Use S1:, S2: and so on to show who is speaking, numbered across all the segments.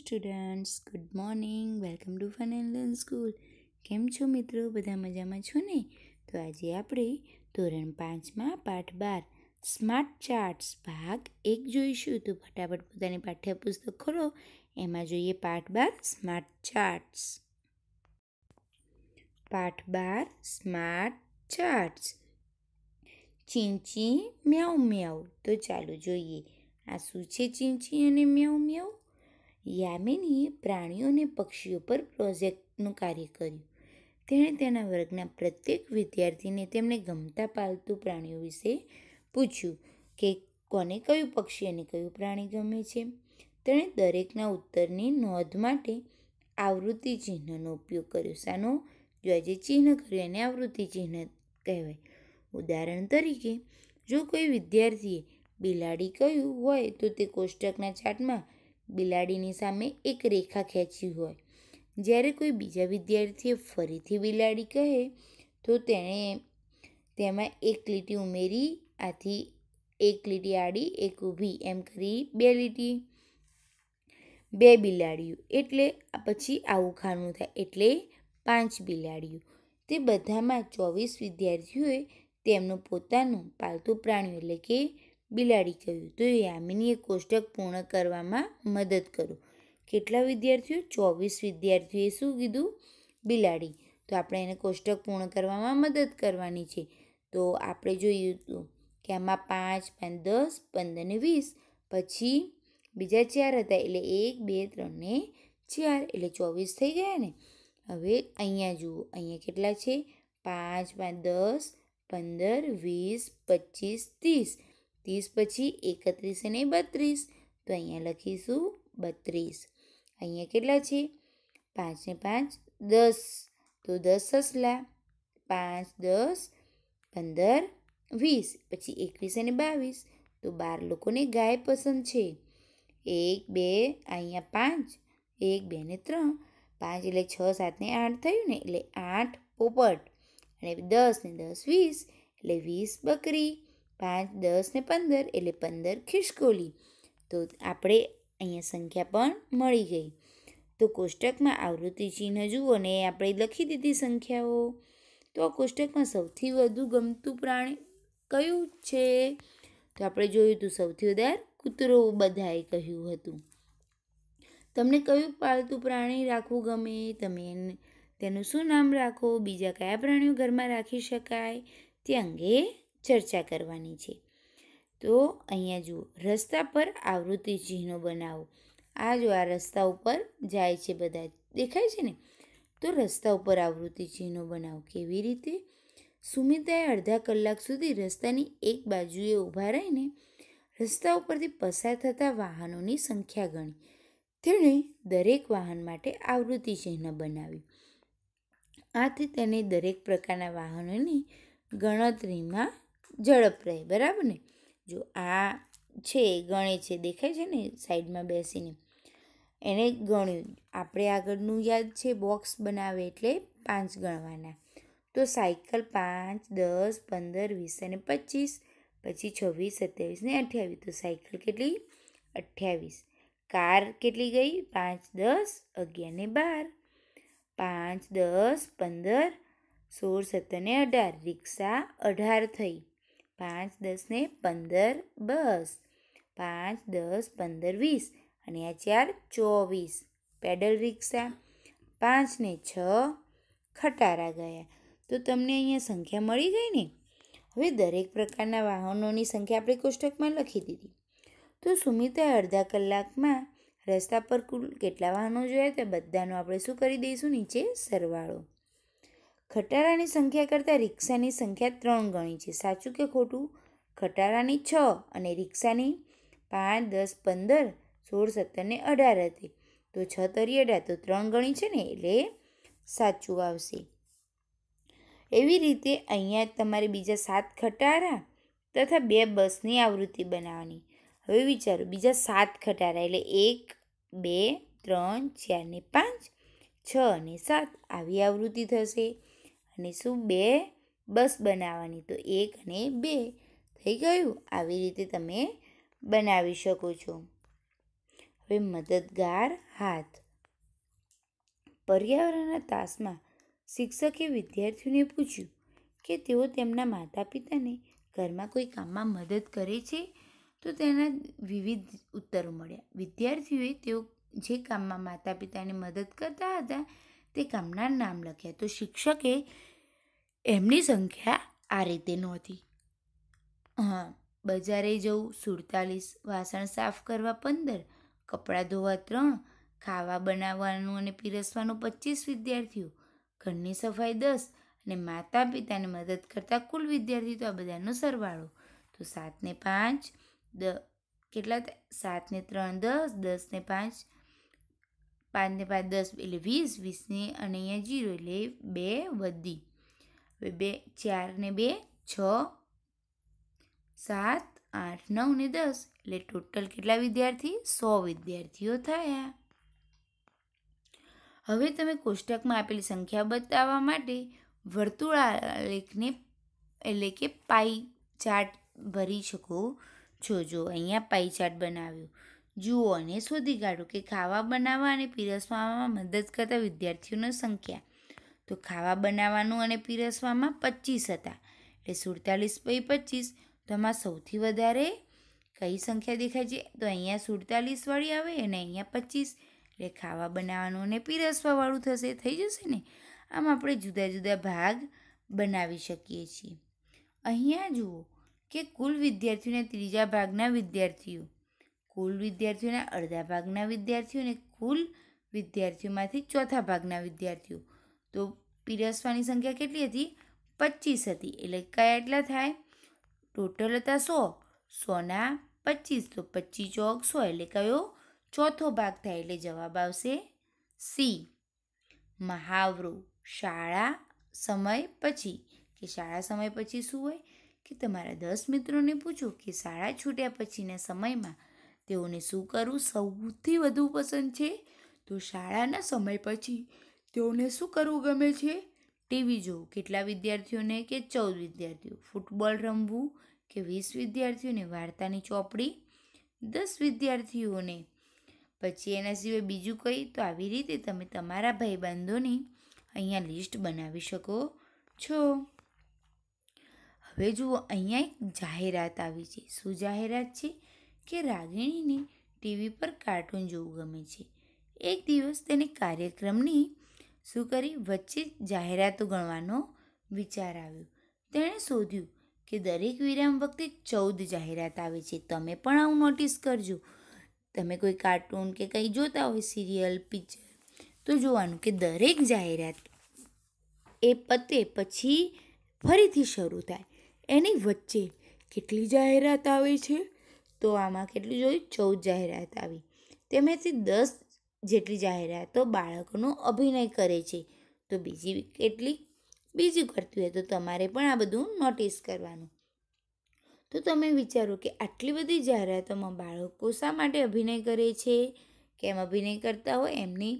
S1: students good morning welcome to fun and learn school કેમ છો મિત્રો બધા મજામાં છો ને તો આજે આપણે ધોરણ પાંચમાં પાઠ બાર સ્માર્ટ ચાર્ટ્સ ભાગ એક જોઈશું તો ફટાફટ પોતાની પાઠ્યપુસ્તક ખોલો એમાં જોઈએ પાઠ બાર સ્માર્ટ ચાર્ટ્સ પાઠ બાર સ્માર્ટ ચાર્ટ્સ ચીંચી મ્યાઉ મ્યાઉ તો ચાલો જોઈએ આ શું છે ચીંચી અને મ્યાઉ મ્યાઉ યામિનીએ પ્રાણીઓ અને પક્ષીઓ પર પ્રોજેક્ટનું કાર્ય કર્યું તેણે તેના વર્ગના પ્રત્યેક વિદ્યાર્થીને તેમણે ગમતા પાલતુ પ્રાણીઓ વિશે પૂછ્યું કે કોને કયું પક્ષી અને કયું પ્રાણી ગમે છે તેણે દરેકના ઉત્તરની નોંધ માટે આવૃત્તિ ચિહ્નનો ઉપયોગ કર્યો સાનો જો જે ચિહ્ન કર્યું એને આવૃત્તિ ચિહ્ન કહેવાય ઉદાહરણ તરીકે જો કોઈ વિદ્યાર્થીએ બિલાડી કહ્યું હોય તો તે કોષ્ટકના ચાર્ટમાં બિલાડીની સામે એક રેખા ખેંચી હોય જ્યારે કોઈ બીજા વિદ્યાર્થીએ ફરીથી બિલાડી કહે તો તેણે તેમાં એક લીટી ઉમેરી આથી એક લીટી આડી એક ઊભી એમ કરી બે લીટી બે બિલાડીઓ એટલે પછી આવું ખાનું થાય એટલે પાંચ બિલાડીઓ તે બધામાં ચોવીસ વિદ્યાર્થીઓએ તેમનું પોતાનું પાલતુ પ્રાણી એટલે કે બિલાડી કહ્યું તો યામિનીએ કોષ્ટક પૂર્ણ કરવામાં મદદ કરો કેટલા વિદ્યાર્થીઓ ચોવીસ વિદ્યાર્થીઓએ શું કીધું બિલાડી તો આપણે એને કોષ્ટક પૂર્ણ કરવામાં મદદ કરવાની છે તો આપણે જોયું કે આમાં પાંચ પાંચ દસ પંદર ને વીસ પછી બીજા ચાર હતા એટલે એક બે ત્રણ ને ચાર એટલે ચોવીસ થઈ ગયા ને હવે અહીંયા જુઓ અહીંયા કેટલા છે પાંચ પાંચ દસ પંદર વીસ પચીસ ત્રીસ ત્રીસ પછી એકત્રીસ અને બત્રીસ તો અહીંયા લખીશું બત્રીસ અહીંયા કેટલા છે પાંચ ને પાંચ દસ તો દસ સસલા પાંચ દસ પંદર વીસ પછી એકવીસ અને બાવીસ તો બાર લોકોને ગાય પસંદ છે એક બે અહીંયા પાંચ એક બે ને ત્રણ પાંચ એટલે છ સાત ને આઠ થયું ને એટલે આઠ પોપટ અને દસ ને દસ વીસ એટલે વીસ બકરી પાંચ દસ ને પંદર એટલે પંદર ખિસકોલી તો આપણે અહીંયા સંખ્યા પણ મળી ગઈ તો કોષ્ટકમાં આવૃત્તિ ચિહ્ન જુઓ ને આપણે લખી દીધી સંખ્યાઓ તો આ કોષ્ટકમાં સૌથી વધુ ગમતું પ્રાણી કયું છે તો આપણે જોયું હતું સૌથી વધારે કૂતરો બધાએ કહ્યું હતું તમને કયું પાલતુ પ્રાણી રાખવું ગમે તમે તેનું શું નામ રાખો બીજા કયા પ્રાણીઓ ઘરમાં રાખી શકાય તે અંગે ચર્ચા કરવાની છે તો અહીંયા જુઓ રસ્તા પર આવૃત્તિ ચિહ્નો બનાવો આ જો આ રસ્તા ઉપર જાય છે બધા દેખાય છે ને તો રસ્તા ઉપર આવૃત્તિ ચિહ્નો બનાવો કેવી રીતે સુમિતાએ અડધા કલાક સુધી રસ્તાની એક બાજુએ ઊભા રહીને રસ્તા ઉપરથી પસાર થતા વાહનોની સંખ્યા ગણી તેણે દરેક વાહન માટે આવૃત્તિ ચિહ્ન બનાવ્યું આથી તેને દરેક પ્રકારના વાહનોની ગણતરીમાં ઝડપ રહે બરાબર ને જો આ છે ગણે છે દેખાય છે ને સાઈડમાં બેસીને એને ગણ્યું આપણે આગળનું યાદ છે બોક્સ બનાવે એટલે પાંચ ગણવાના તો સાયકલ પાંચ દસ પંદર વીસ અને પચીસ પછી છવ્વીસ સત્યાવીસ ને અઠ્યાવીસ તો સાયકલ કેટલી અઠ્યાવીસ કાર કેટલી ગઈ પાંચ દસ અગિયાર ને બાર પાંચ દસ પંદર સોળ સત્તર ને અઢાર રિક્ષા અઢાર થઈ પાંચ દસ ને પંદર બસ પાંચ દસ પંદર વીસ અને આ ચાર ચોવીસ પેડલ રિક્ષા પાંચ ને છ ખટારા ગયા તો તમને અહીંયા સંખ્યા મળી ગઈ ને હવે દરેક પ્રકારના વાહનોની સંખ્યા આપણે કોષ્ટકમાં લખી દીધી તો સુમિતાએ અડધા કલાકમાં રસ્તા પર કુલ કેટલા વાહનો જોયા તે બધાનો આપણે શું કરી દઈશું નીચે સરવાળો ખટારાની સંખ્યા કરતાં રિક્ષાની સંખ્યા ત્રણ ગણી છે સાચું કે ખોટું ખટારાની છ અને રિક્ષાની પાંચ દસ પંદર સોળ સત્તર ને અઢાર હતી તો છ તરી અઢાર તો ત્રણ ગણી છે ને એટલે સાચું આવશે એવી રીતે અહીંયા તમારે બીજા સાત ખટારા તથા બે બસની આવૃત્તિ બનાવવાની હવે વિચારો બીજા સાત ખટારા એટલે એક બે ત્રણ ચાર ને પાંચ છ અને સાત આવી આવૃત્તિ થશે અને શું બે બસ બનાવવાની તો એક અને બે થઈ ગયું આવી રીતે તમે બનાવી શકો છો હવે મદદગાર હાથ પર્યાવરણના તાસમાં શિક્ષકે વિદ્યાર્થીઓને પૂછ્યું કે તેઓ તેમના માતા પિતાને ઘરમાં કોઈ કામમાં મદદ કરે છે તો તેના વિવિધ ઉત્તરો મળ્યા વિદ્યાર્થીઓએ તેઓ જે કામમાં માતા પિતાને મદદ કરતા હતા તે કામના નામ લખ્યા તો શિક્ષકે એમની સંખ્યા આ રીતે નહોતી હા બજારે જવું સુડતાલીસ વાસણ સાફ કરવા પંદર કપડાં ધોવા ત્રણ ખાવા બનાવવાનું અને પીરસવાનું પચીસ વિદ્યાર્થીઓ ઘરની સફાઈ દસ અને માતા પિતાને મદદ કરતા કુલ વિદ્યાર્થી તો આ બધાનો સરવાળો તો સાતને પાંચ દ કેટલા સાતને ત્રણ દસ દસને પાંચ પાંચને પાંચ દસ એટલે વીસ વીસને અને અહીંયા જીરો એટલે બે વધી હવે બે ચારને બે છ સાત આઠ નવ ને દસ એટલે ટોટલ કેટલા વિદ્યાર્થી સો વિદ્યાર્થીઓ થયા હવે તમે કોષ્ટકમાં આપેલી સંખ્યા બતાવવા માટે વર્તુળાલેખને એટલે કે પાઈ ચાર્ટ ભરી શકો છો જો અહીંયા પાઈ ચાર્ટ બનાવ્યો જુઓ અને શોધી કાઢો કે ખાવા બનાવવા અને પીરસવામાં મદદ કરતા વિદ્યાર્થીઓની સંખ્યા તો ખાવા બનાવવાનું અને પીરસવામાં પચીસ હતા એટલે સુડતાલીસ પૈ પચીસ તો આમાં સૌથી વધારે કઈ સંખ્યા દેખાય છે તો અહીંયા સુડતાલીસવાળી આવે અને અહીંયા પચીસ એટલે ખાવા બનાવવાનું અને પીરસવાવાળું થશે થઈ જશે ને આમ આપણે જુદા જુદા ભાગ બનાવી શકીએ છીએ અહીંયા જુઓ કે કુલ વિદ્યાર્થીઓને ત્રીજા ભાગના વિદ્યાર્થીઓ કુલ વિદ્યાર્થીઓના અડધા ભાગના વિદ્યાર્થીઓ અને કુલ વિદ્યાર્થીઓમાંથી ચોથા ભાગના વિદ્યાર્થીઓ તો પીરસવાની સંખ્યા કેટલી હતી પચીસ હતી એટલે કયા એટલા થાય ટોટલ હતા સો સોના પચીસ તો પચીસ ચોક સો એટલે કયો ચોથો ભાગ થાય એટલે જવાબ આવશે સી મહાવરો શાળા સમય પછી કે શાળા સમય પછી શું હોય કે તમારા દસ મિત્રોને પૂછો કે શાળા છૂટ્યા પછીના સમયમાં તેઓને શું કરવું સૌથી વધુ પસંદ છે તો શાળાના સમય પછી તેઓને શું કરવું ગમે છે ટીવી જોવું કેટલા વિદ્યાર્થીઓને કે ચૌદ વિદ્યાર્થીઓ ફૂટબોલ રમવું કે વીસ વિદ્યાર્થીઓને વાર્તાની ચોપડી દસ વિદ્યાર્થીઓને પછી એના સિવાય બીજું કંઈ તો આવી રીતે તમે તમારા ભાઈબંધોની અહીંયા લિસ્ટ બનાવી શકો છો હવે જુઓ અહીંયા એક જાહેરાત આવી છે શું જાહેરાત છે કે રાગિણીને ટીવી પર કાર્ટૂન જોવું ગમે છે એક દિવસ તેને કાર્યક્રમની શું કરી વચ્ચે જાહેરાતો ગણવાનો વિચાર આવ્યો તેણે શોધ્યું કે દરેક વિરામ વખતે ચૌદ જાહેરાત આવે છે તમે પણ આવું નોટિસ કરજો તમે કોઈ કાર્ટૂન કે કંઈ જોતા હોય સિરિયલ પિક્ચર તો જોવાનું કે દરેક જાહેરાત એ પતે પછી ફરીથી શરૂ થાય એની વચ્ચે કેટલી જાહેરાત આવે છે તો આમાં કેટલી જોઈ ચૌદ જાહેરાત આવી તેમાંથી દસ જેટલી જાહેરાતો બાળકનો અભિનય કરે છે તો બીજી કેટલી બીજું કરતી હોય તો તમારે પણ આ બધું નોટિસ કરવાનું તો તમે વિચારો કે આટલી બધી જાહેરાતોમાં બાળકો શા માટે અભિનય કરે છે કેમ અભિનય કરતા હોય એમની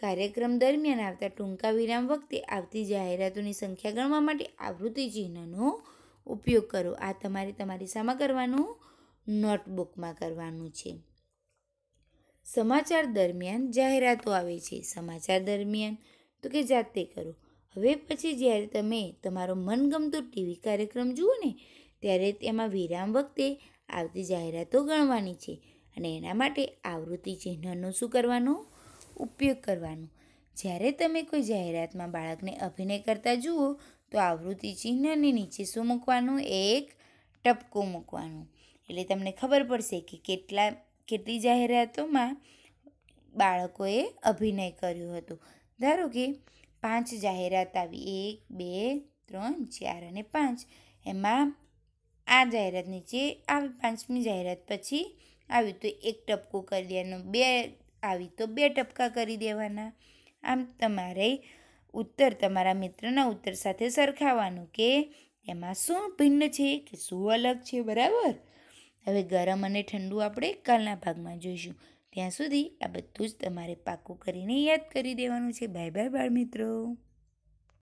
S1: કાર્યક્રમ દરમિયાન આવતા ટૂંકા વિરામ વખતે આવતી જાહેરાતોની સંખ્યા ગણવા માટે આવૃત્તિ ચિહ્નનો ઉપયોગ કરો આ તમારે તમારી સામા કરવાનું નોટબુકમાં કરવાનું છે સમાચાર દરમિયાન જાહેરાતો આવે છે સમાચાર દરમિયાન તો કે જાતે કરો હવે પછી જ્યારે તમે તમારો મનગમતો ટીવી કાર્યક્રમ જુઓ ને ત્યારે તેમાં વિરામ વખતે આવતી જાહેરાતો ગણવાની છે અને એના માટે આવૃત્તિ ચિહ્નનો શું કરવાનો ઉપયોગ કરવાનો જ્યારે તમે કોઈ જાહેરાતમાં બાળકને અભિનય કરતા જુઓ તો આવૃત્તિ ચિહ્નની નીચે શું મૂકવાનું એક ટપકું મૂકવાનું એટલે તમને ખબર પડશે કે કેટલા કેટલી જાહેરાતોમાં બાળકોએ અભિનય કર્યો હતો ધારો કે પાંચ જાહેરાત આવી એક બે ત્રણ ચાર અને પાંચ એમાં આ જાહેરાત નીચે આવી પાંચમી જાહેરાત પછી આવી તો એક ટપકો કરી દેવાનો બે આવી તો બે ટપકા કરી દેવાના આમ તમારે ઉત્તર તમારા મિત્રના ઉત્તર સાથે સરખાવવાનું કે એમાં શું ભિન્ન છે કે શું અલગ છે બરાબર હવે ગરમ અને ઠંડુ આપણે કાલના ભાગમાં જોઈશું ત્યાં સુધી આ બધું જ તમારે પાકું કરીને યાદ કરી દેવાનું છે બાય બાય બાળ મિત્રો